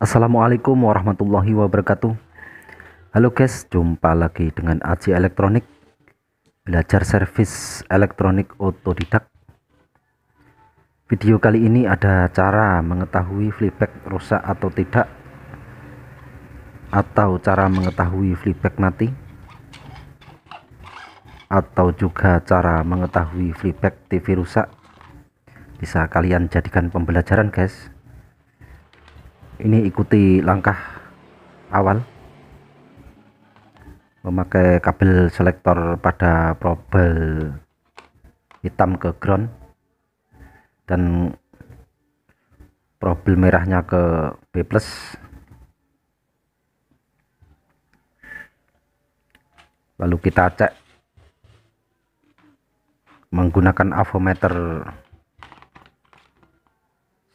Assalamualaikum warahmatullahi wabarakatuh Halo guys, jumpa lagi dengan Aji Elektronik Belajar servis elektronik otodidak Video kali ini ada cara mengetahui flipback rusak atau tidak Atau cara mengetahui flipback mati Atau juga cara mengetahui flipback TV rusak Bisa kalian jadikan pembelajaran guys ini ikuti langkah awal memakai kabel selektor pada probel hitam ke ground dan probel merahnya ke B plus lalu kita cek menggunakan avometer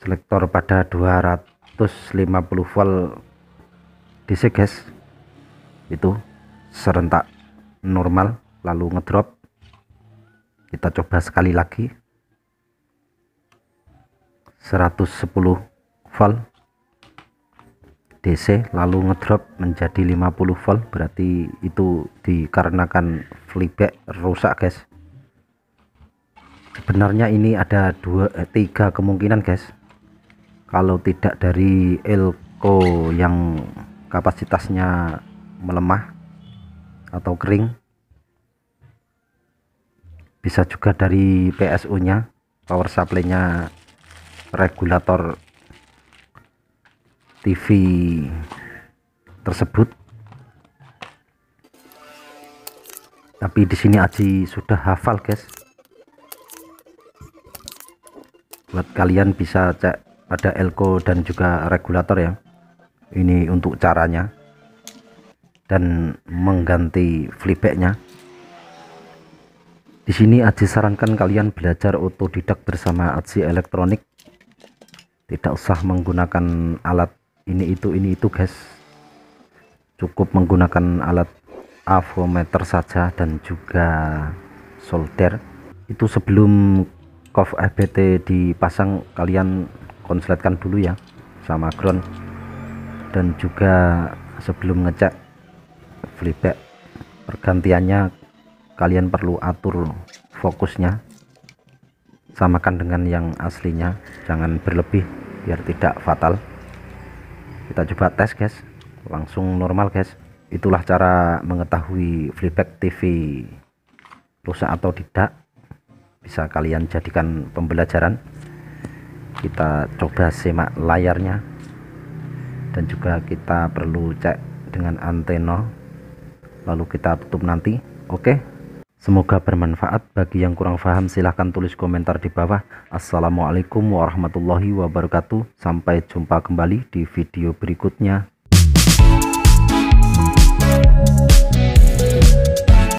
selektor pada 200 150 volt DC guys itu serentak normal lalu ngedrop kita coba sekali lagi 110 volt DC lalu ngedrop menjadi 50 volt berarti itu dikarenakan flyback rusak guys sebenarnya ini ada dua eh, tiga kemungkinan guys kalau tidak dari elko yang kapasitasnya melemah atau kering bisa juga dari PSU nya power supply nya regulator TV tersebut tapi di sini Aji sudah hafal guys buat kalian bisa cek ada elko dan juga regulator ya ini untuk caranya dan mengganti flipbacknya di sini Aji sarankan kalian belajar otodidak bersama Aji elektronik tidak usah menggunakan alat ini itu ini itu guys cukup menggunakan alat avometer saja dan juga solder itu sebelum cof FBT dipasang kalian konsletkan dulu ya sama ground dan juga sebelum ngecek flyback pergantiannya kalian perlu atur fokusnya samakan dengan yang aslinya jangan berlebih biar tidak fatal kita coba tes guys langsung normal guys itulah cara mengetahui flyback TV rusak atau tidak bisa kalian jadikan pembelajaran kita coba simak layarnya dan juga kita perlu cek dengan antena lalu kita tutup nanti oke semoga bermanfaat bagi yang kurang paham silahkan tulis komentar di bawah assalamualaikum warahmatullahi wabarakatuh sampai jumpa kembali di video berikutnya